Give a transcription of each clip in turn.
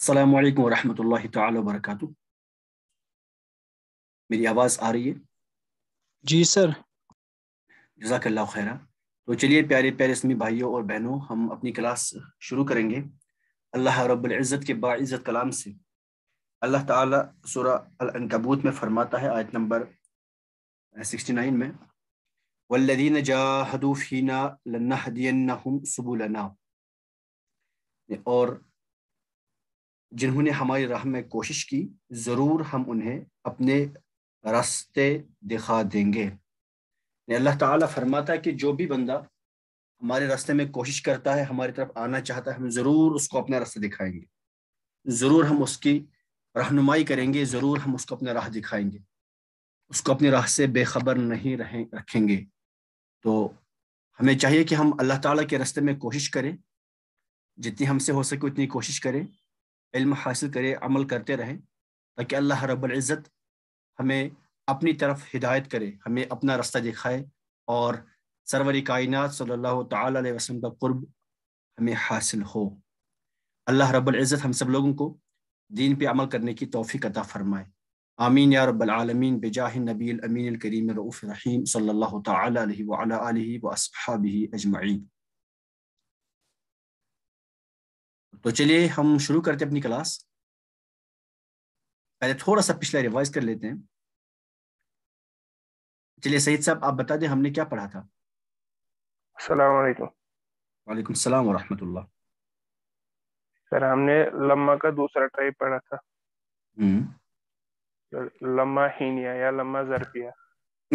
अस्सलाम वालेकुम रहमतुल्लाहि ताला वबरकातु मेरी आवाज़ आ रही है जी सर जजाकल्ला खैरा तो चलिए प्यारे प्यारे इसमें भाइयों और बहनों हम अपनी क्लास शुरू करेंगे अल्लाह रब्बुल इज़्ज़त के बाज़्ज़त कलाम से अल्लाह ताला सूरा अल अनकबूत में फरमाता है आयत नंबर 69 में वल्लदीन जाहदू फीना लन्नहदियन्नहुम सुबुलना और जिन्होंने हमारी राह में कोशिश की ज़रूर हम उन्हें अपने रास्ते दिखा देंगे अल्लाह ताला फरमाता है कि जो भी बंदा हमारे रास्ते में कोशिश करता है हमारी तरफ आना चाहता है हम ज़रूर उसको अपना रास्ते दिखाएंगे ज़रूर हम उसकी रहनुमाई करेंगे ज़रूर हम उसको अपना राह दिखाएंगे उसको अपनी राह से बेखबर नहीं रहें रखेंगे तो हमें चाहिए कि हम अल्लाह ताला के रास्ते में कोशिश करें जितनी हमसे हो सके उतनी कोशिश करें इल्म हासिल करें अमल करते रहें ताकि अल्लाह रब्ज़त हमें अपनी तरफ हिदायत करे हमें अपना रास्ता दिखाए और सरवर कायनत सल्लल्लाहु अलैहि वसल्लम का कुर्ब हमें हासिल हो अल्लाह रब्ज़त हम सब लोगों को दीन पे अमल करने की तोफ़ी अता फ़रमाए आमीन या रबालमीन बेजाह नबी अमीन करीम रऊफ़ रहीम सल्ला तला वसहाबी तो चलिए हम शुरू करते हैं अपनी क्लास पहले थोड़ा सा पिछला रिवाइज कर लेते हैं चलिए सईद साहब आप बता दें हमने क्या पढ़ा था वालेकुम सलाम वरहमतुल्लाह सर हमने लम्मा का दूसरा टाइप पढ़ा था हम्म। लम्मा हीनिया या लम्मा जरफिया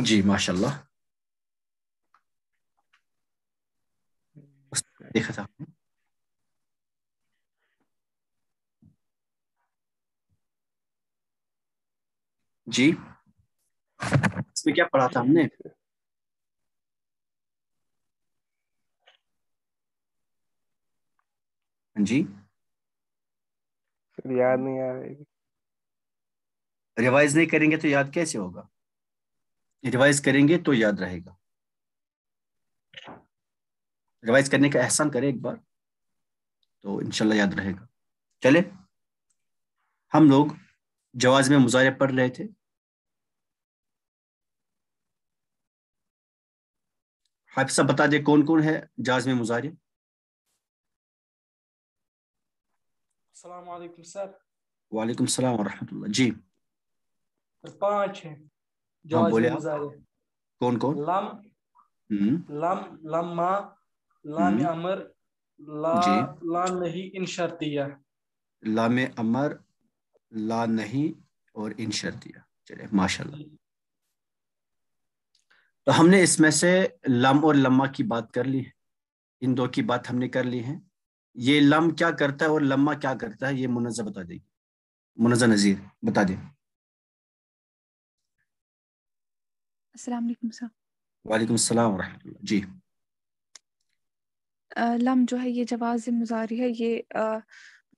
जी माशाल्लाह देखा था जी इसमें क्या पढ़ा था हमने हाँ जी याद नहीं आ रही रिवाइज नहीं करेंगे तो याद कैसे होगा रिवाइज करेंगे तो याद रहेगा रिवाइज करने का एहसान करें एक बार तो इनशाला याद रहेगा चले हम लोग जवाज में मुजाहरे पढ़ रहे थे हाफिज साहब बता दे कौन कौन है जाज में मुजाहरे वालेकुम सलाम वरहमतुल्लाह जी पांच हैं हाँ बोले कौन कौन लम हम्म। लम लम्मा लाम हम्म। अमर ला लाम नहीं इन शर्तिया लाम अमर ला नहीं और इन शर्तिया चले चलिए माशाल्लाह तो हमने इसमें से लम और लम्मा की बात कर ली इन दो की बात हमने कर ली है ये लम क्या करता है और लम्मा क्या करता है ये मुनजा बता देगी मुनजा नज़ीर बता दें वालेकुम सलाम जी आ, लम जो है ये जवाज मुजारी है ये आ,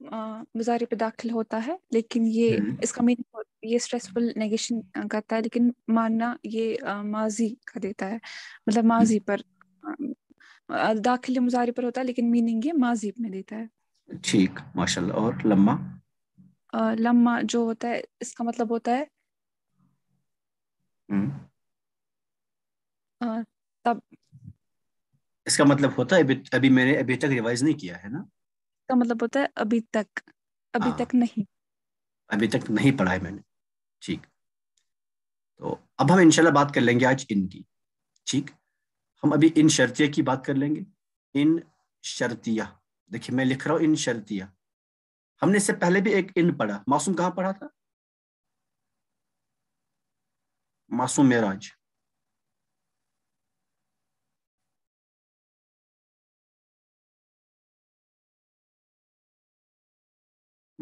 मुजाहरे पे दाखिल होता है लेकिन ये हम्म। इसका मीन ये स्ट्रेसफुल नेगेशन करता है लेकिन मानना ये माजी का देता है मतलब हम्म। माजी पर दाखिल मुजाहरे पर होता है लेकिन मीनिंग ये माजी में देता है ठीक माशाल्लाह और लम्मा लम्मा जो होता है इसका मतलब होता है हम्म। तब इसका मतलब होता है अभी, अभी मैंने अभी तक रिवाइज नहीं किया है ना का मतलब होता है अभी तक अभी हाँ। तक नहीं अभी तक नहीं पढ़ा है मैंने ठीक तो अब हम इनशाला बात कर लेंगे आज इनकी ठीक हम अभी इन शर्तिया की बात कर लेंगे इन शर्तिया देखिए मैं लिख रहा हूं इन शर्तिया हमने इससे पहले भी एक इन पढ़ा मासूम कहाँ पढ़ा था मासूम मेराज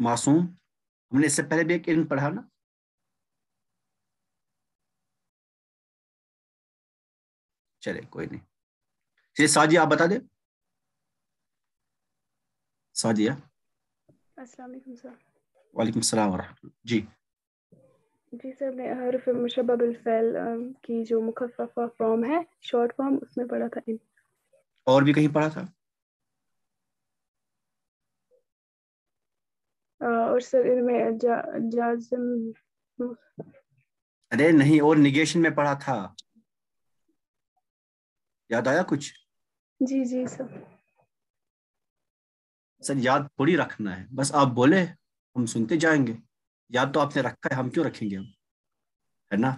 मासूम हमने इससे पहले भी एक इल्म पढ़ा ना चले कोई नहीं चलिए साजिया आप बता दे साजिया वालेकुम सलाम वरह जी जी सर मैं ने हरफ मुशबब फैल की जो मुखफफा फॉर्म है शॉर्ट फॉर्म उसमें पढ़ा था इन और भी कहीं पढ़ा था और शरीर में जा, जा, अरे नहीं और निगेशन में पढ़ा था याद आया कुछ जी जी सर सर याद थोड़ी रखना है बस आप बोले हम सुनते जाएंगे याद तो आपने रखा है हम क्यों रखेंगे हम है ना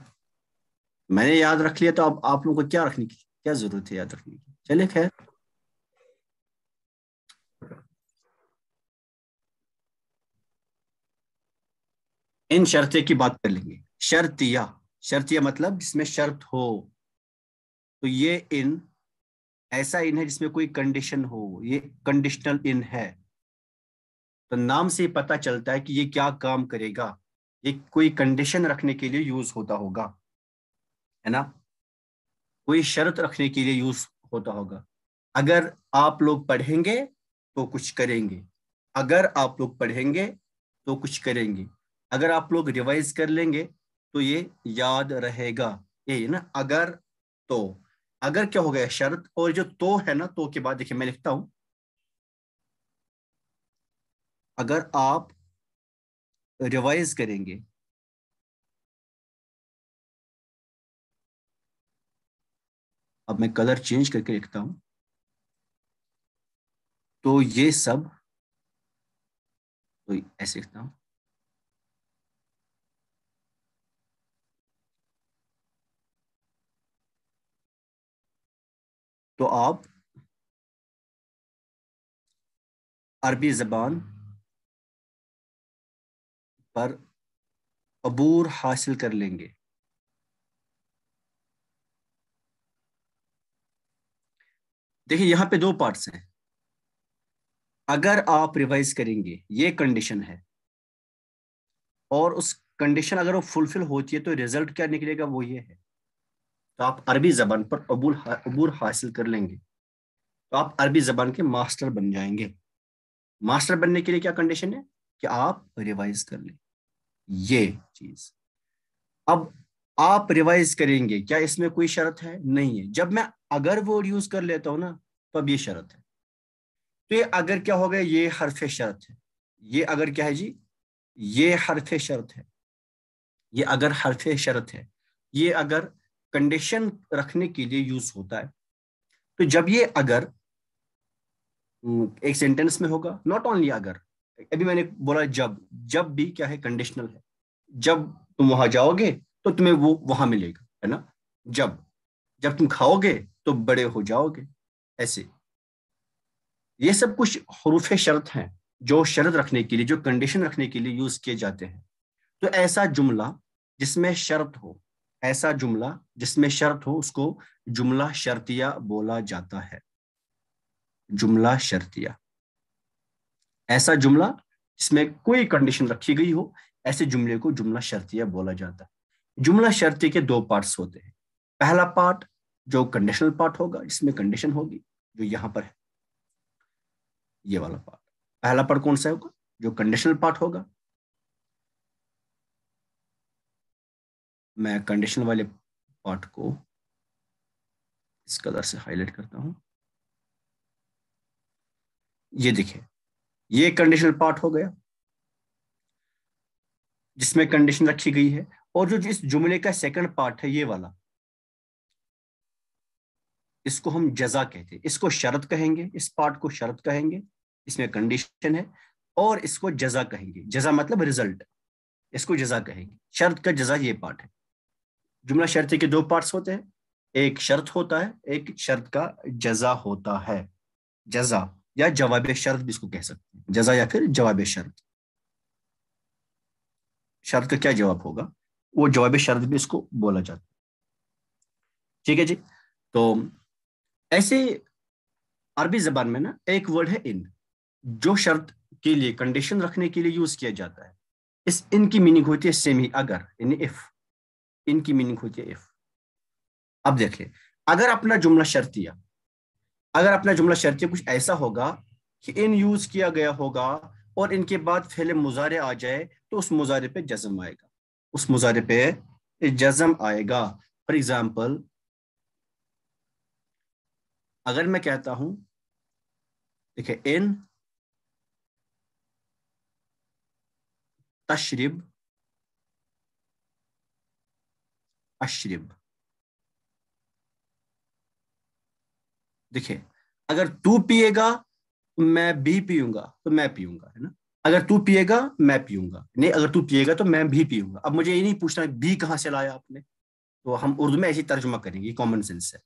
मैंने याद रख लिया तो अब आप, आप लोगों को क्या रखने की क्या जरूरत है याद रखने की चले खैर इन शर्तें की बात कर लेंगे शर्तिया शर्तिया मतलब जिसमें शर्त हो तो ये इन ऐसा इन है जिसमें कोई कंडीशन हो ये कंडीशनल इन है तो नाम से पता चलता है कि ये क्या काम करेगा ये कोई कंडीशन रखने के लिए यूज होता होगा है ना कोई शर्त रखने के लिए यूज होता होगा अगर आप लोग पढ़ेंगे तो कुछ करेंगे अगर आप लोग पढ़ेंगे तो कुछ करेंगे अगर आप लोग रिवाइज कर लेंगे तो ये याद रहेगा ये ना अगर तो अगर क्या हो गया शर्त और जो तो है ना तो के बाद देखिए मैं लिखता हूं अगर आप रिवाइज करेंगे अब मैं कलर चेंज करके लिखता हूं तो ये सब तो ऐसे लिखता हूं तो आप अरबी ज़बान पर अबूर हासिल कर लेंगे देखिए यहां पे दो पार्ट्स हैं अगर आप रिवाइज करेंगे ये कंडीशन है और उस कंडीशन अगर वो फुलफिल होती है तो रिजल्ट क्या निकलेगा वो ये है तो आप अरबी जबान पर अबूल अबूर हासिल कर लेंगे तो आप अरबी जबान के मास्टर बन जाएंगे मास्टर बनने के लिए क्या कंडीशन है कि आप रिवाइज कर लें ये चीज अब आप रिवाइज करेंगे क्या इसमें कोई शर्त है नहीं है जब मैं अगर वर्ड यूज कर लेता हूं ना तो अब ये शर्त है तो ये अगर क्या हो गया ये हरफ शर्त है ये अगर क्या है जी ये हरफ शर्त है ये अगर हरफे शर्त है ये अगर कंडीशन रखने के लिए यूज होता है तो जब ये अगर हम्म, एक सेंटेंस में होगा नॉट ओनली अगर अभी मैंने बोला जब जब भी क्या है कंडीशनल है जब तुम वहां जाओगे तो तुम्हें वो वहां मिलेगा है ना जब जब तुम खाओगे तो बड़े हो जाओगे ऐसे ये सब कुछ हरूफ शर्त हैं जो शर्त रखने के लिए जो कंडीशन रखने के लिए यूज किए जाते हैं तो ऐसा जुमला जिसमें शर्त हो ऐसा जुमला जिसमें शर्त हो उसको जुमला शर्तिया बोला जाता है जुमला शर्तिया ऐसा जुमला जिसमें कोई कंडीशन रखी गई हो ऐसे जुमले को जुमला शर्तिया बोला जाता है जुमला शर्ती के दो पार्ट्स होते हैं पहला पार्ट जो कंडीशनल पार्ट होगा इसमें कंडीशन होगी जो यहां पर है ये वाला पार्ट पहला पार्ट कौन सा होगा जो कंडीशनल पार्ट होगा मैं कंडीशन वाले पार्ट को इस कलर से हाईलाइट करता हूं ये देखिए ये कंडीशनल पार्ट हो गया जिसमें कंडीशन रखी गई है और जो इस जुमले का सेकंड पार्ट है ये वाला इसको हम जजा कहते हैं इसको शर्त कहेंगे इस पार्ट को शर्त कहेंगे इसमें कंडीशन है और इसको जजा कहेंगे जजा मतलब रिजल्ट इसको जजा कहेंगे शर्त का जजा ये पार्ट है जुमला शर्त के दो पार्ट्स होते हैं एक शर्त होता है एक शर्त का जजा होता है जजा या जवाब शर्त भी इसको कह सकते हैं जजा या फिर जवाब शर्त शर्त का क्या जवाब होगा वो जवाब शर्त भी इसको बोला जाता है ठीक है जी तो ऐसे अरबी जबान में ना एक वर्ड है इन जो शर्त के लिए कंडीशन रखने के लिए यूज किया जाता है इस इन की मीनिंग होती है सेमी अगर इन इफ इनकी मीनिंग होती है इफ अब देखिए अगर अपना जुमला शर्तिया अगर अपना जुमला शर्तिया कुछ ऐसा होगा कि इन यूज किया गया होगा और इनके बाद फैले मुजारे आ जाए तो उस मुजारे पे जजम आएगा उस मुजारे पे जजम आएगा फॉर एग्जाम्पल अगर मैं कहता हूं देखिए इन तशरीब अशरिब देखिए अगर तू पिएगा मैं भी पीऊंगा तो मैं पीऊंगा है ना अगर तू पिएगा मैं पीऊंगा नहीं अगर तू पिएगा तो मैं भी पीऊंगा अब मुझे ये नहीं पूछना भी कहाँ से लाया आपने तो हम उर्दू में ऐसी तर्जमा करेंगे कॉमन सेंस है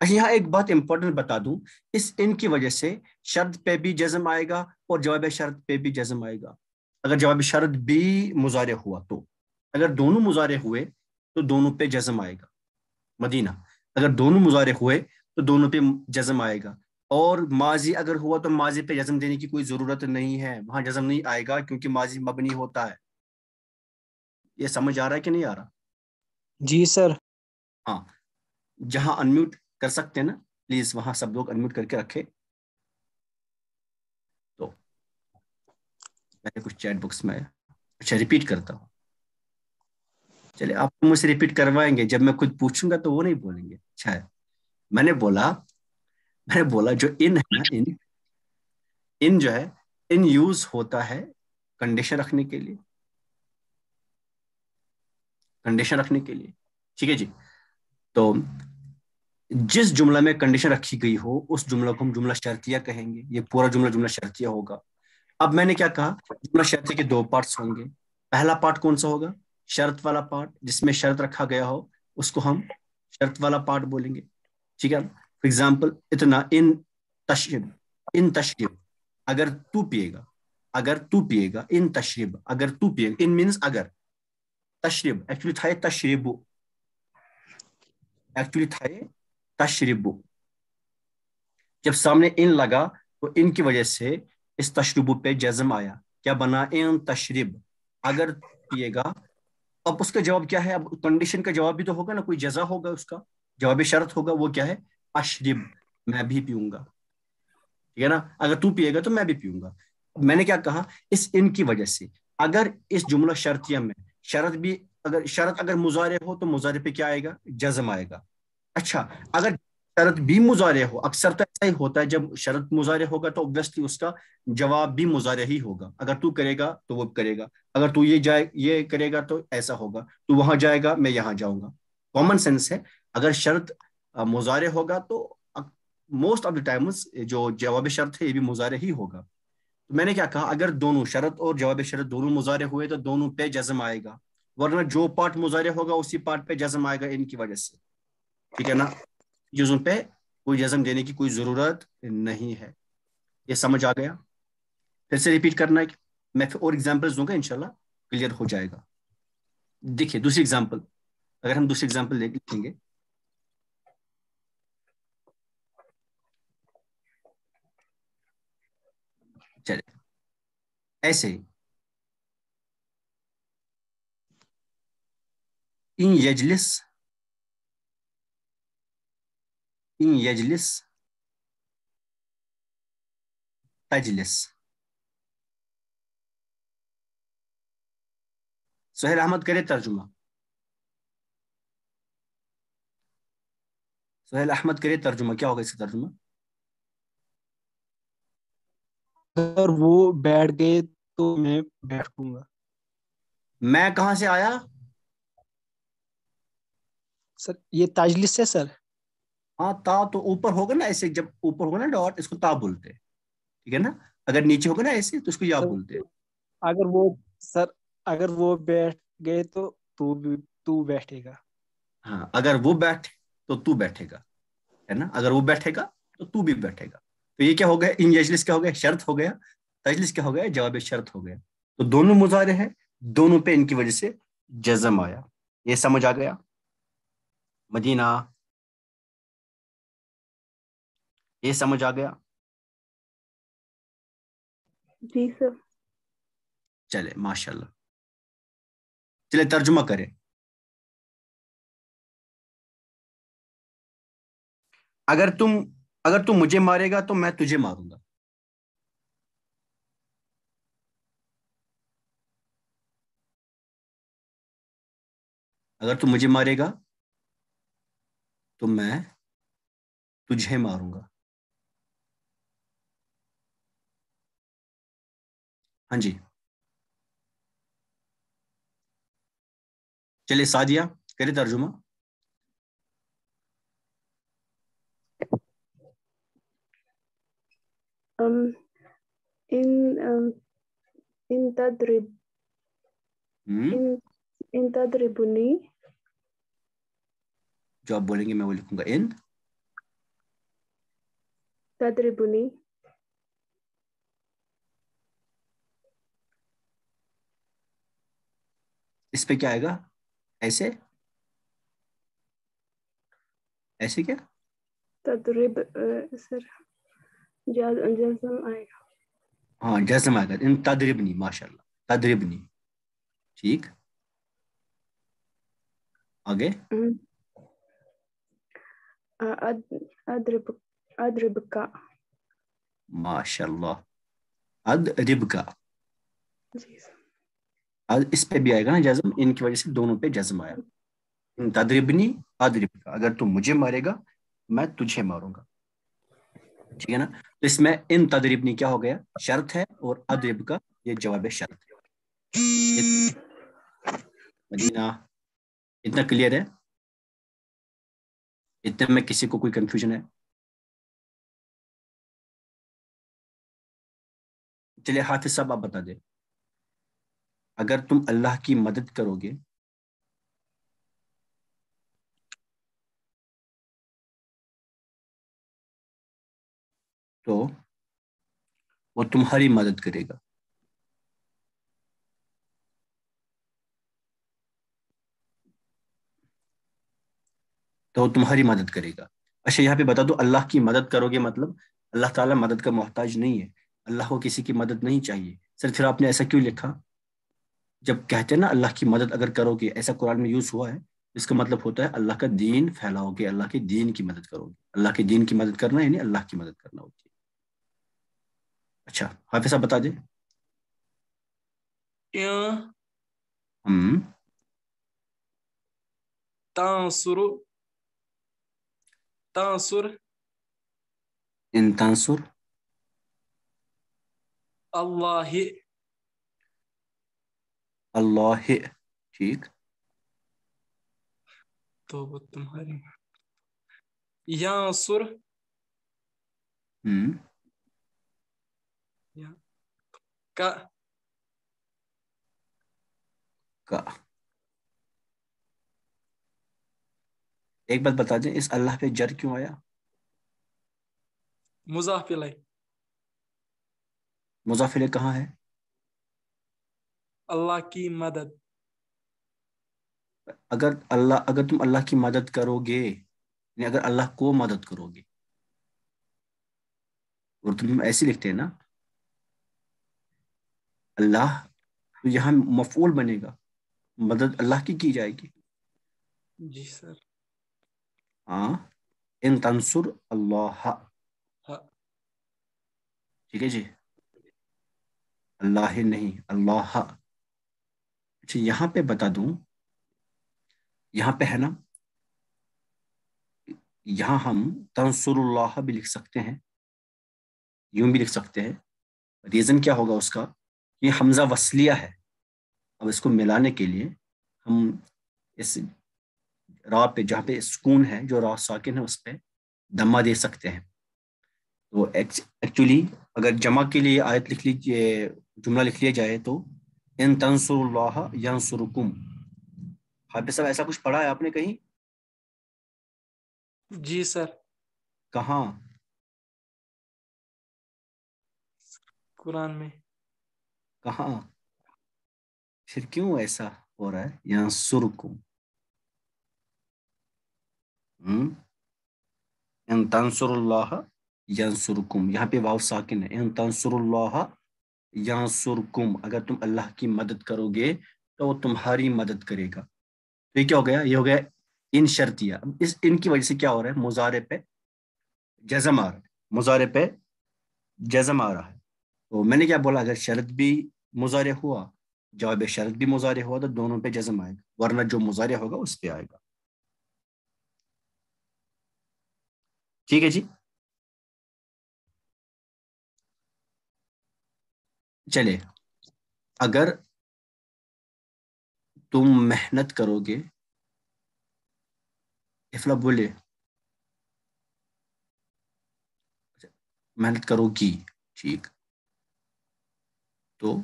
अच्छा यहाँ एक बात इंपॉर्टेंट बता दूं इस इन की वजह से शर्द पे भी जज्म आएगा और जवाब शरद पे भी जज्म आएगा अगर जवाब शरद भी मुजारे हुआ तो अगर दोनों मुजारे हुए तो दोनों पे जजम आएगा मदीना अगर दोनों मुजारक हुए तो दोनों पे जजम आएगा और माजी अगर हुआ तो माजी पे जजम देने की कोई ज़रूरत नहीं है वहां जजम नहीं आएगा क्योंकि माजी मबनी होता है ये समझ आ रहा है कि नहीं आ रहा जी सर हाँ जहां अनम्यूट कर सकते हैं ना प्लीज़ वहां सब लोग अनम्यूट करके रखे तो मैंने कुछ चैट बुक्स में अच्छा रिपीट करता हूँ चलिए आप तो मुझसे रिपीट करवाएंगे जब मैं खुद पूछूंगा तो वो नहीं बोलेंगे अच्छा है मैंने बोला मैंने बोला जो इन है इन इन जो है इन यूज होता है कंडीशन रखने के लिए कंडीशन रखने के लिए ठीक है जी तो जिस जुमला में कंडीशन रखी गई हो उस जुमला को हम जुमला शर्तिया कहेंगे ये पूरा जुमला जुमला शर्तिया होगा अब मैंने क्या कहा जुमला शर्तिया के दो पार्ट्स होंगे पहला पार्ट कौन सा होगा शर्त वाला पार्ट जिसमें शर्त रखा गया हो उसको हम शर्त वाला पार्ट बोलेंगे ठीक है फॉर एग्जाम्पल इतना इन तशरीब इन तशरीब अगर तू पिएगा अगर तू पिएगा इन तशरीब अगर तू पिएगा इन मीन्स अगर तशरीब एक्चुअली था तशरीब एक्चुअली था तशरीब जब सामने इन लगा तो इनकी वजह से इस तशरीब पे जज्म आया क्या बना इन तशरीब अगर पिएगा अब उसका जवाब क्या है अब कंडीशन का जवाब भी तो होगा ना कोई जजा होगा उसका जवाब शर्त होगा वो क्या है अशरिब मैं भी पीऊंगा ठीक है ना अगर तू पिएगा तो मैं भी पीऊंगा मैंने क्या कहा इस इनकी वजह से अगर इस जुमला शर्तिया में शरत भी अगर शरत अगर मुजारे हो तो मुजारे पे क्या आएगा जजम आएगा अच्छा अगर शरत भी मुजारे हो अक्सर तो ऐसा ही होता है जब शरत मुजारे होगा तो ऑब्वियसली उसका जवाब भी मुजारे ही होगा अगर तू करेगा तो वो करेगा अगर तू ये जाए ये करेगा तो ऐसा होगा तू वहां जाएगा मैं यहाँ जाऊंगा कॉमन सेंस है अगर शर्त मुजारे होगा तो मोस्ट ऑफ द टाइम्स जो जवाब शर्त है ये भी मुजारे ही होगा तो मैंने क्या कहा अगर दोनों शरत और जवाब शरत दोनों मुजारे हुए तो दोनों पे जज्म आएगा वरना जो पार्ट मुजारे होगा उसी पार्ट पे जज्म आएगा इनकी वजह से ठीक है ना जुज्म पे कोई जज्म देने की कोई ज़रूरत नहीं है ये समझ आ गया फिर से रिपीट करना है कि मैं और एग्जाम्पल्स दूंगा इनशाला क्लियर हो जाएगा देखिए दूसरी एग्जाम्पल अगर हम दूसरी एग्जाम्पल लिखेंगे चले ऐसे इन यजलिस इन यजलिस तजलिस सोहेल अहमद करे तर्जुमा सहेल अहमद करे तर्जुमा क्या होगा इसका तर्जुमा अगर वो बैठ गए तो मैं बैठूंगा मैं कहा से आया सर ये ताजलिस है सर हाँ ता तो ऊपर होगा ना ऐसे जब ऊपर होगा ना डॉट इसको ता बोलते हैं ठीक है ना अगर नीचे होगा ना ऐसे तो इसको या बोलते हैं अगर वो सर अगर वो बैठ गए तो तू तू बैठेगा हाँ अगर वो बैठ तो तू बैठेगा है ना अगर वो बैठेगा तो तू भी बैठेगा तो ये क्या हो गया इन यजलिस क्या हो गया शर्त हो गया तजलिस क्या हो गया जवाब शर्त हो गया तो दोनों मुजाहरे हैं दोनों पे इनकी वजह से जजम आया ये समझ आ गया मदीना ये समझ आ गया जी सर चले माशाल्लाह चले तर्जुमा करें अगर तुम अगर तुम मुझे मारेगा तो मैं तुझे मारूंगा अगर तुम मुझे मारेगा तो मैं तुझे मारूंगा हाँ जी चलिए साजिया करे तर्जुमा um, in um, in tadrib hmm? in in tadribuni जो आप बोलेंगे मैं वो लिखूंगा इन तद्रिपुनी इस पे क्या आएगा ऐसे ऐसे क्या तदरीब सर जज्म आएगा हाँ जज्म आएगा इन तदरिबनी माशाल्लाह तदरिबनी ठीक आगे हम्म। अद, अद्रिब का माशाल्लाह जी सर इस पे भी आएगा ना जज्म इनकी वजह से दोनों पे जज्म आया तदरिबनी अदरिब अगर तू मुझे मारेगा मैं तुझे मारूंगा ठीक है ना तो इसमें इन तदरिबनी क्या हो गया शर्त है और अदरिब का ये जवाब शर्त है मदीना इतना क्लियर है इतने में किसी को कोई कंफ्यूजन है चलिए हाथ साहब आप बता दें अगर तुम अल्लाह की मदद करोगे तो वो तुम्हारी मदद करेगा तो वो तुम्हारी मदद करेगा अच्छा यहाँ पे बता दो अल्लाह की मदद करोगे मतलब अल्लाह ताला मदद का मोहताज नहीं है अल्लाह को किसी की मदद नहीं चाहिए सर फिर आपने ऐसा क्यों लिखा जब कहते हैं ना अल्लाह की मदद अगर करोगे ऐसा कुरान में यूज हुआ है इसका मतलब होता है अल्लाह का दीन फैलाओगे अल्लाह के दीन की मदद करोगे अल्लाह के दीन की मदद करना यानी अल्लाह की मदद करना होती है अच्छा हाफिज साहब बता दें हम्म। अल्लाह अल्लाह ठीक तो वो तुम्हारी या सुर हम्म। या का का एक बात बता दें इस अल्लाह पे जर क्यों आया मुजाफिल मुजाफिल कहाँ है अल्लाह की मदद अगर अल्लाह अगर तुम अल्लाह की मदद करोगे अगर अल्लाह को मदद करोगे और तुम ऐसे लिखते हैं ना अल्लाह तो यहाँ मफूल बनेगा मदद अल्लाह की की जाएगी जी सर हाँ इन तंसुर अल्लाह हाँ। ठीक है जी अल्लाह नहीं अल्लाह अच्छा यहाँ पे बता दूं यहाँ पे है ना यहां हम तंसुरुल्लाह भी लिख सकते हैं यूं भी लिख सकते हैं रीज़न क्या होगा उसका ये हमजा वसलिया है अब इसको मिलाने के लिए हम इस रा पे जहाँ पे सुकून है जो रा साकिन है उस पर दमा दे सकते हैं तो एक्चुअली अगर जमा के लिए आयत लिख लीजिए जुमला लिख लिया जाए तो इन तंसुरुल्लाह यंसुरुकुम हाफिज साहब ऐसा कुछ पढ़ा है आपने कहीं जी सर कहा कुरान में कहा फिर क्यों ऐसा हो रहा है यहां सुरकुम हम्म? तंसुरुल्लाह यंसुरुकुम यहाँ पे वाव साकिन है इन तंसुरुल्लाह यांसुरकुम अगर तुम अल्लाह की मदद करोगे तो वो तुम्हारी मदद करेगा तो ये क्या हो गया ये हो गया इन शर्तिया इस इनकी वजह से क्या हो रहा है मुजारे पे जजम आ रहा है मुजारे पे जजम आ रहा है तो मैंने क्या बोला अगर शरत भी मुजारे हुआ जवाब शरत भी मुजारे हुआ तो दोनों पे जजम आएगा वरना जो मुजारे होगा उस पर आएगा ठीक है जी चले अगर तुम मेहनत करोगे इफला बोले मेहनत करोगी ठीक तो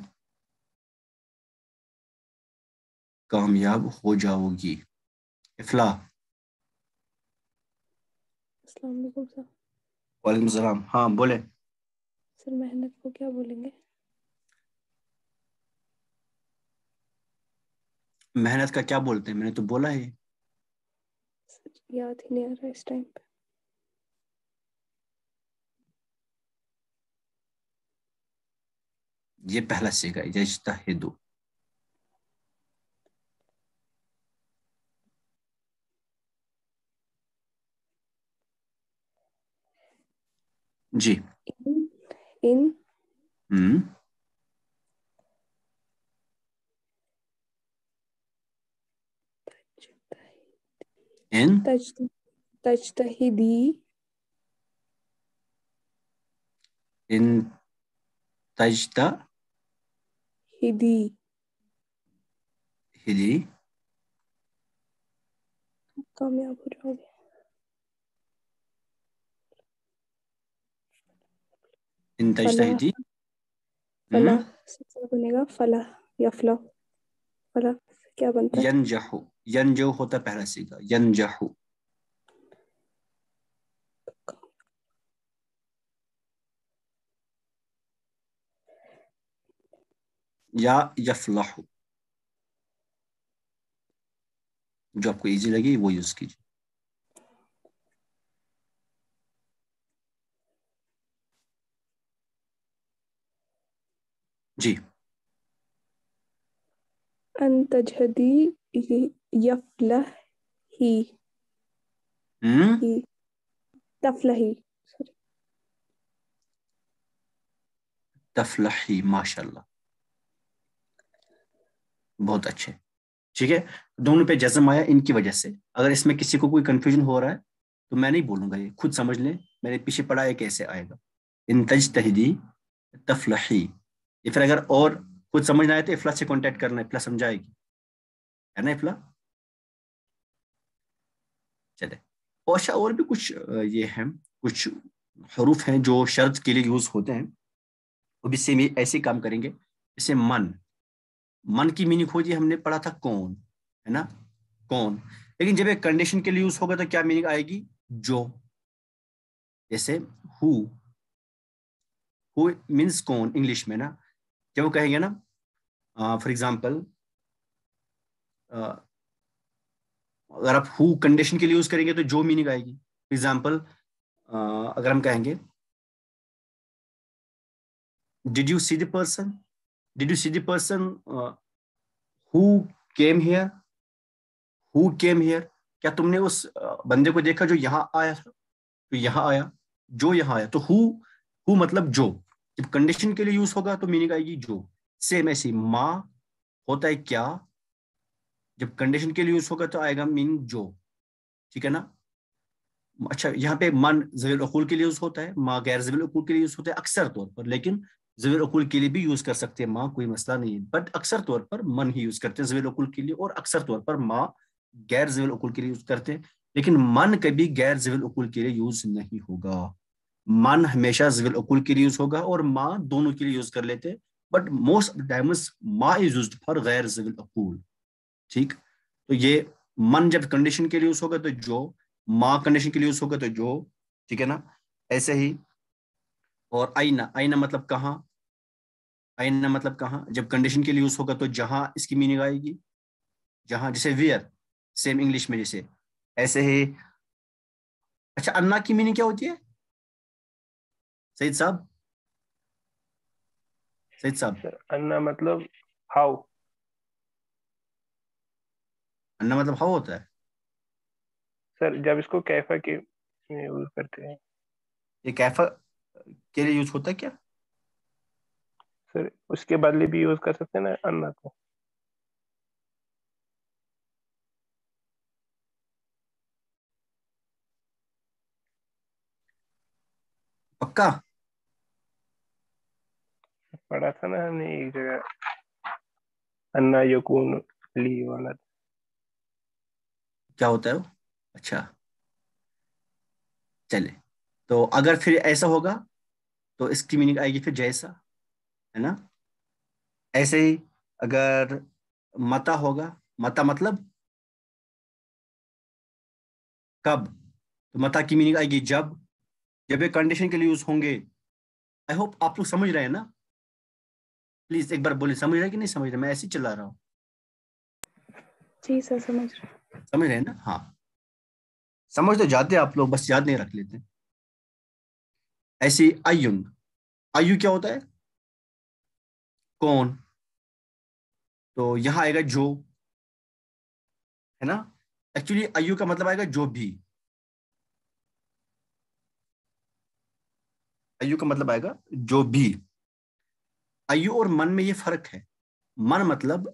कामयाब हो जाओगी इफला वालेकुम सलाम हाँ बोले सर मेहनत को क्या बोलेंगे मेहनत का क्या बोलते हैं मैंने तो बोला है याद ही नहीं आ रहा इस टाइम पे ये पहला सीखा यजता हेदु जी इन इन हम्म in tajtahidi in tajta hidi hidi कामयाब हो जाओगे इन तजदीदी फला बनेगा फला या फला फला क्या बनता है यंजहू यन जो होता पहला सीधा यन जहू या यफलाहू जो आपको इजी लगे वो यूज कीजिए जी तफलही माशाल्लाह बहुत अच्छे ठीक है दोनों पे जज्म आया इनकी वजह से अगर इसमें किसी को कोई कंफ्यूजन हो रहा है तो मैं नहीं बोलूंगा ये खुद समझ लें मैंने पीछे पढ़ा है कैसे आएगा इन तज तहदी तफलही या फिर अगर और कुछ समझ ना आए तो इफला से कॉन्टेक्ट करना इफ्ला समझाएगी है ना इफला चले अच्छा और भी कुछ ये है कुछ हरूफ हैं जो शर्त के लिए यूज होते हैं वो भी सेम ऐसे काम करेंगे जैसे मन मन की मीनिंग खोजी हमने पढ़ा था कौन है ना कौन लेकिन जब एक कंडीशन के लिए यूज होगा तो क्या मीनिंग आएगी जो जैसे हु मीन्स कौन इंग्लिश में ना जब वो कहेंगे ना फॉर uh, एग्जाम्पल uh, अगर आप हु कंडीशन के लिए यूज करेंगे तो जो मीनिंग आएगी फॉर एग्जाम्पल uh, अगर हम कहेंगे did you see the person did you see the person who came here who came here क्या तुमने उस बंदे को देखा जो यहां आया था तो यहां आया जो यहां आया तो हु मतलब जो जब कंडीशन के लिए यूज होगा तो मीनिंग आएगी जो सेम ऐसी माँ होता है क्या जब कंडीशन के लिए यूज होगा तो आएगा मीन जो ठीक है ना अच्छा यहाँ पे मन जवील अकूल के लिए यूज होता है माँ गैर जवील अकूल के लिए यूज होता है अक्सर तौर पर लेकिन जवील अकूल के लिए भी यूज कर सकते हैं माँ कोई मसला नहीं है बट अक्सर तौर पर मन ही यूज करते हैं जवील अकूल के लिए और अक्सर तौर पर माँ गैर जवील अकूल के लिए यूज करते हैं लेकिन मन कभी गैर जवील अकूल के लिए यूज नहीं होगा मन हमेशा जवील अकूल के लिए यूज होगा और माँ दोनों के लिए यूज कर लेते but most of the times मा इज यूज फॉर गैर जविल अकूल ठीक तो ये मन जब कंडीशन के लिए यूज होगा तो जो मा कंडीशन के लिए यूज होगा तो जो ठीक है ना ऐसे ही और आईना आईना मतलब कहा आईना मतलब कहा जब कंडीशन के लिए यूज होगा तो जहां इसकी मीनिंग आएगी जहां जैसे वियर सेम इंग्लिश में जैसे ऐसे ही अच्छा अन्ना की मीनिंग क्या होती है सईद साहब सैयद साहब अच्छा, अन्ना मतलब हाउ अन्ना मतलब हाउ होता है सर जब इसको कैफा के यूज करते हैं ये कैफा के लिए यूज होता है क्या सर उसके बदले भी यूज कर सकते हैं ना अन्ना को पक्का पढ़ा था ना हमने एक जगह अन्ना यकून ली वाला क्या होता है वो अच्छा चले तो अगर फिर ऐसा होगा तो इसकी मीनिंग आएगी फिर जैसा है ना ऐसे ही अगर मता होगा मता मतलब कब तो मता की मीनिंग आएगी जब जब ये कंडीशन के लिए यूज होंगे आई होप आप लोग समझ रहे हैं ना प्लीज एक बार बोले समझ रहे कि नहीं समझ रहे मैं ऐसे चला रहा हूँ जी सर समझ रहे समझ रहे ना हाँ समझ तो जाते आप लोग बस याद नहीं रख लेते ऐसी आयुन आयु क्या होता है कौन तो यहां आएगा जो है ना एक्चुअली आयु का मतलब आएगा जो भी आयु का मतलब आएगा जो भी आयु और मन में ये फर्क है मन मतलब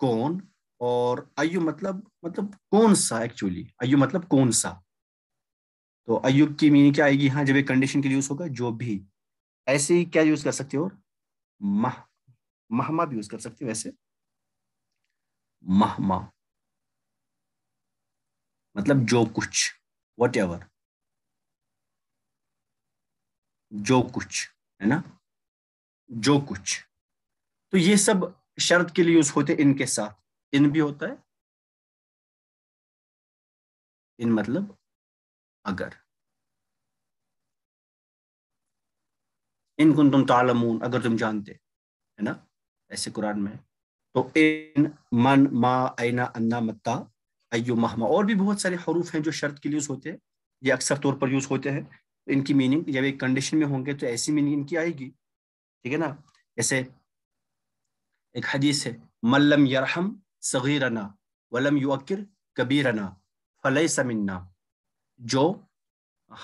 कौन और आयु मतलब मतलब कौन सा एक्चुअली आयु मतलब कौन सा तो आयु की मीनिंग क्या आएगी हाँ जब एक कंडीशन के लिए यूज होगा जो भी ऐसे ही क्या यूज कर सकते हो और मह महमा भी यूज कर सकते हो वैसे महमा मतलब जो कुछ वट एवर जो कुछ है ना जो कुछ तो ये सब शर्त के लिए यूज होते इनके साथ इन भी होता है इन मतलब अगर कुन तुम तालमून अगर तुम जानते है ना ऐसे कुरान में तो इन मन मा आईना अन्ना मत्ता अयो महमा और भी बहुत सारे हरूफ हैं जो शर्त के लिए यूज होते हैं ये अक्सर तौर पर यूज होते हैं इनकी मीनिंग जब एक कंडीशन में होंगे तो ऐसी मीनिंग इनकी आएगी ठीक है ना ऐसे एक हदीस है मल्लम यरहम सगीरना वलम युअक्र कबीरना फलई समिन्ना जो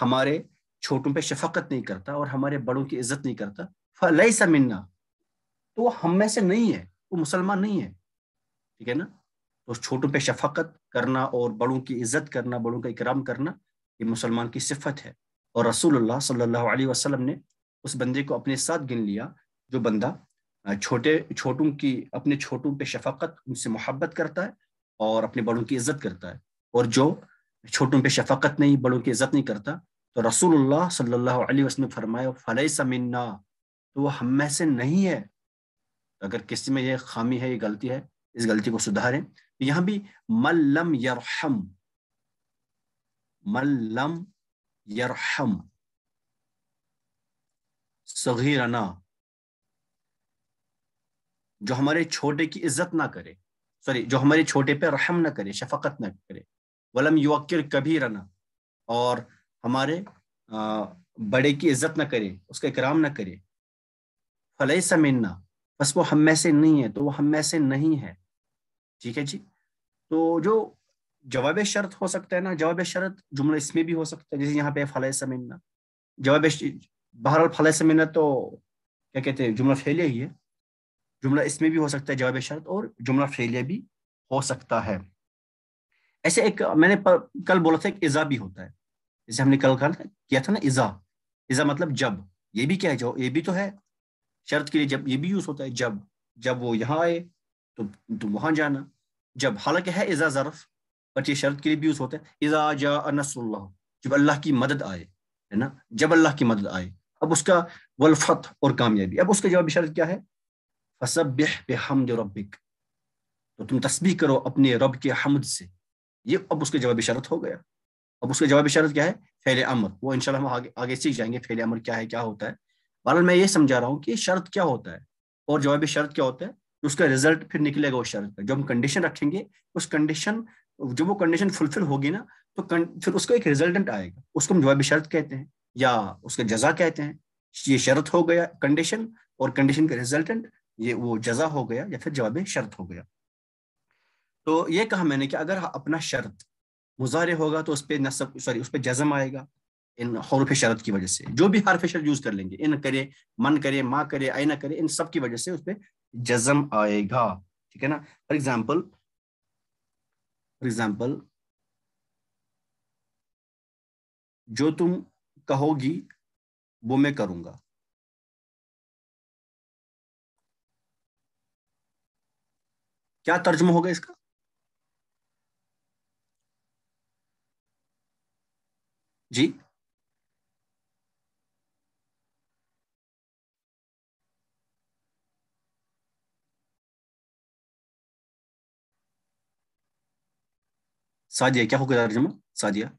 हमारे छोटों पे शफकत नहीं करता और हमारे बड़ों की इज्जत नहीं करता फलई समिन्ना तो वो हम में से नहीं है वो मुसलमान नहीं है ठीक है ना तो छोटों पे शफकत करना और बड़ों की इज्जत करना बड़ों का इकराम करना ये मुसलमान की सिफत है और रसूलुल्लाह सल्लल्लाहु अलैहि वसल्लम ने उस बंदे को अपने साथ गिन लिया जो बंदा छोटे छोटों की अपने छोटों पे शफाकत उनसे मोहब्बत करता है और अपने बड़ों की इज्जत करता है और जो छोटों पे शफाकत नहीं बड़ों की इज्जत नहीं करता तो रसूलुल्लाह सल्लल्लाहु अलैहि वसल्लम फरमाए फलैसा तो वह हम में से नहीं है अगर किसी में यह खामी है ये गलती है इस गलती को सुधारें तो यहाँ भी मल्लम यरहम मल्लम यरहम सगीराना जो हमारे छोटे की इज्जत ना करे सॉरी जो हमारे छोटे पे रहम ना करे शफकत ना करे वलम युवक्र कभी रना और हमारे बड़े की इज्जत ना करे उसका इकराम ना करे फलई समा बस वो हम में से नहीं है तो वो हम में से नहीं है ठीक है जी तो जो जवाब शर्त हो सकता है ना जवाब शर्त जुमला इसमें भी हो सकता है जैसे यहाँ पे फल समा जवाब बहरहाल फला से मैंने तो क्या कहते हैं जुमला फेलिया ही है जुमला इसमें भी हो सकता है जवाब शर्त और जुमला फेलिया भी हो सकता है ऐसे एक मैंने पर, कल बोला था एक इज़ा भी होता है जैसे हमने कल कहा किया था ना इज़ा इज़ा मतलब जब ये भी क्या है जो ये भी तो है शर्त के लिए जब ये भी यूज़ होता है जब जब वो यहाँ आए तो तुम तो वहां जाना जब हालांकि है इज़ा ज़रफ़ बट ये शर्त के लिए भी यूज़ होता है इज़ा जा जब अल्लाह की मदद आए है ना जब अल्लाह की मदद आए अब उसका वलफत और कामयाबी अब उसका जवाब शर्त क्या है रबिक तो तुम तस्बीह करो अपने रब के हमद से ये अब उसका जवाब शरत हो गया अब उसका जवाब शरत क्या है फैल अमर वो इनशाला हम आगे आगे सीख जाएंगे फैल अमर क्या है क्या होता है बहरहाल मैं ये समझा रहा हूँ कि शर्त क्या होता है और जवाब शरत क्या होता है तो उसका रिजल्ट फिर निकलेगा उस शरत का जब हम कंडीशन रखेंगे उस कंडीशन जब वो कंडीशन फुलफिल होगी ना तो फिर उसका एक रिजल्टेंट आएगा उसको हम जवाब शरत कहते हैं या उसका जजा कहते हैं ये शर्त हो गया कंडीशन और कंडीशन का रिजल्टेंट ये वो जजा हो गया या फिर जवाब शर्त हो गया तो ये कहा मैंने कि अगर अपना शर्त मुजाहरे होगा तो उस पर नसब सॉरी उस पर जजम आएगा इन हरूफ शरत की वजह से जो भी हरफ शरत यूज कर लेंगे इन करे मन करे माँ करे आईना करे इन सब की वजह से उस पर जजम आएगा ठीक है ना फॉर एग्जाम्पल फॉर एग्जाम्पल जो तुम कहोगी वो मैं करूंगा क्या तर्जमा होगा इसका जी साजिया क्या होगा तर्जमा साजिया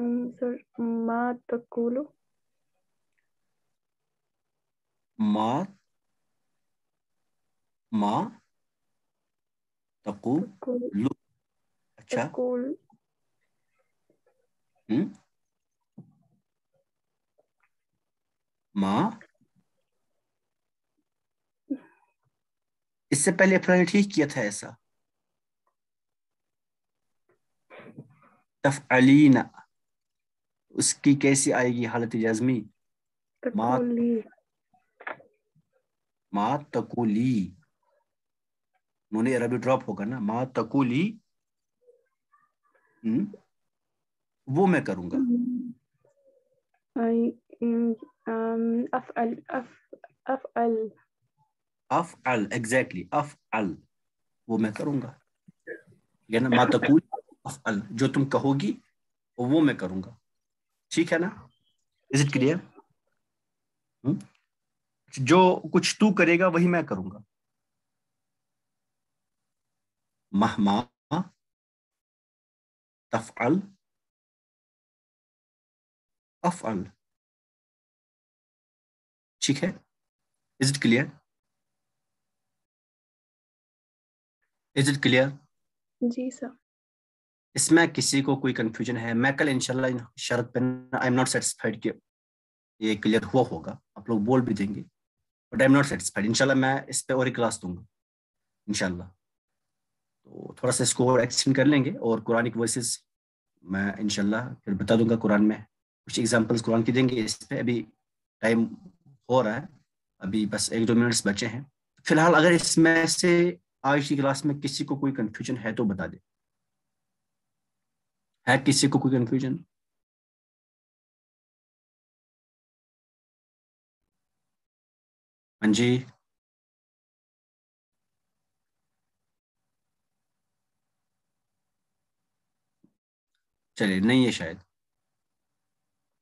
सर मा मा मा तकुलु अच्छा तकुल हम्म मा इससे पहले अपना ठीक किया था ऐसा अलीना उसकी कैसी आएगी हालत जज्मी मा मा तकुली ड्रॉप होगा ना मा तकुली हुँ? हम्म, वो मैं करूंगा अफअल अफअल अफअल एग्जैक्टली अफअल वो मैं करूंगा ना मा तकुल अल जो तुम कहोगी वो मैं करूंगा ठीक है ना इज इट क्लियर जो कुछ तू करेगा वही मैं करूंगा महमा तफअल अफअल ठीक है is it clear is it clear जी सर इसमें किसी को कोई कंफ्यूजन है मैं कल इंशाल्लाह इन शर्त पर आई एम नॉट सेटिस्फाइड कि ये क्लियर हुआ होगा आप लोग बोल भी देंगे but I am not satisfied इनशाला मैं इस पर और एक क्लास दूंगा इनशाला तो थोड़ा सा इसको और एक्सटेंड कर लेंगे और कुरानिक वर्सेस मैं इनशाला फिर बता दूंगा कुरान में कुछ एग्जाम्पल्स कुरान की देंगे इस पर अभी टाइम हो रहा है अभी बस एक दो मिनट्स बचे हैं फिलहाल अगर इसमें से आज की क्लास में किसी को कोई कन्फ्यूजन है तो बता दें है किसी को कोई कंफ्यूजन हाँ जी चलिए नहीं है शायद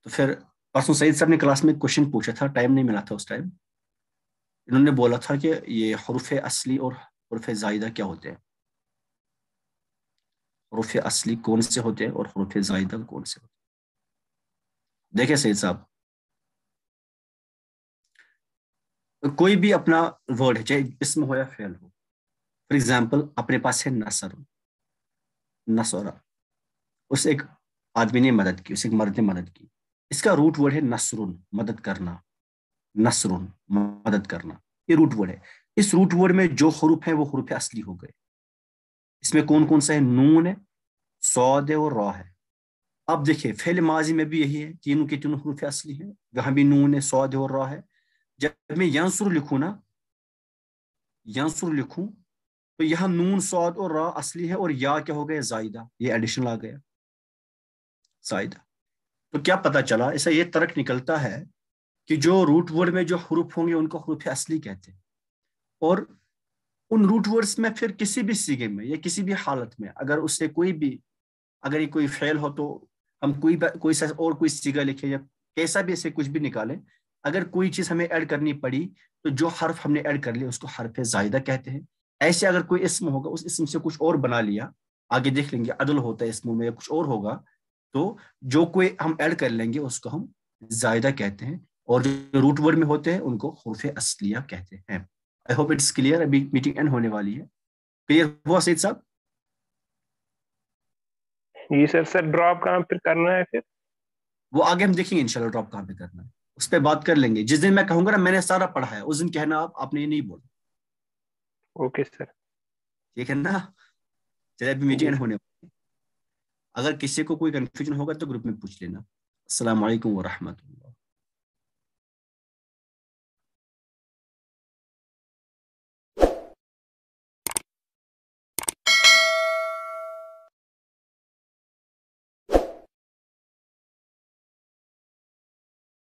तो फिर परसों सईद साहब ने क्लास में क्वेश्चन पूछा था टाइम नहीं मिला था उस टाइम इन्होंने बोला था कि ये हरूफ असली और हरूफ जायदा क्या होते हैं हरूफ असली कौन से होते हैं और हरूफ जायदा कौन से होते देखे देखें सही साहब कोई भी अपना वर्ड है चाहे इसम हो या फेल हो फॉर एग्जाम्पल अपने पास है नसर नसोरा उस एक आदमी ने मदद की उस एक मर्द ने मदद की इसका रूट वर्ड है नसरुन मदद करना नसरुन मदद करना ये रूट वर्ड है इस रूट वर्ड में जो हरूफ है वो हरूफ असली हो गए इसमें कौन कौन सा है नून है सौदे और रॉ है अब देखिए फैल माजी में भी यही है तीनों के तीनों हरूफ असली है यहाँ भी नून है सौदे और रॉ है जब मैं यंसुर लिखू ना यंसुर लिखू तो यहाँ नून सौद और रॉ असली है और या क्या हो गया जायदा ये एडिशनल आ गया जायदा तो क्या पता चला ऐसा ये तर्क निकलता है कि जो रूट वर्ड में जो हरूफ होंगे उनको हरूफ असली कहते हैं और उन रूट वर्ड्स में फिर किसी भी सीगे में या किसी भी हालत में अगर उससे कोई भी अगर ये कोई फेल हो तो हम कोई कोई सा और कोई सीगा लिखे या कैसा भी ऐसे कुछ भी निकालें अगर कोई चीज़ हमें ऐड करनी पड़ी तो जो हर्फ हमने ऐड कर लिया उसको हर्फ जायदा कहते हैं ऐसे अगर कोई इसम होगा उस इसम से कुछ और बना लिया आगे देख लेंगे अदल होता है इसमों में या कुछ और होगा तो जो कोई हम ऐड कर लेंगे उसको हम जायदा कहते हैं और जो रूट वर्ड में होते हैं उनको हरफ असलिया कहते हैं आई होप इट्स क्लियर अभी मीटिंग एंड होने वाली है क्लियर हुआ सईद साहब जी सर सर ड्रॉप कहाँ पे करना है फिर वो आगे हम देखेंगे इंशाल्लाह ड्रॉप कहाँ पे करना है उस पर बात कर लेंगे जिस दिन मैं कहूंगा ना मैंने सारा पढ़ा है उस दिन कहना आप आपने ये नहीं बोला ओके सर ये कहना चले अभी मीटिंग होने अगर किसी को कोई कंफ्यूजन होगा तो ग्रुप में पूछ लेना असलम वरहमत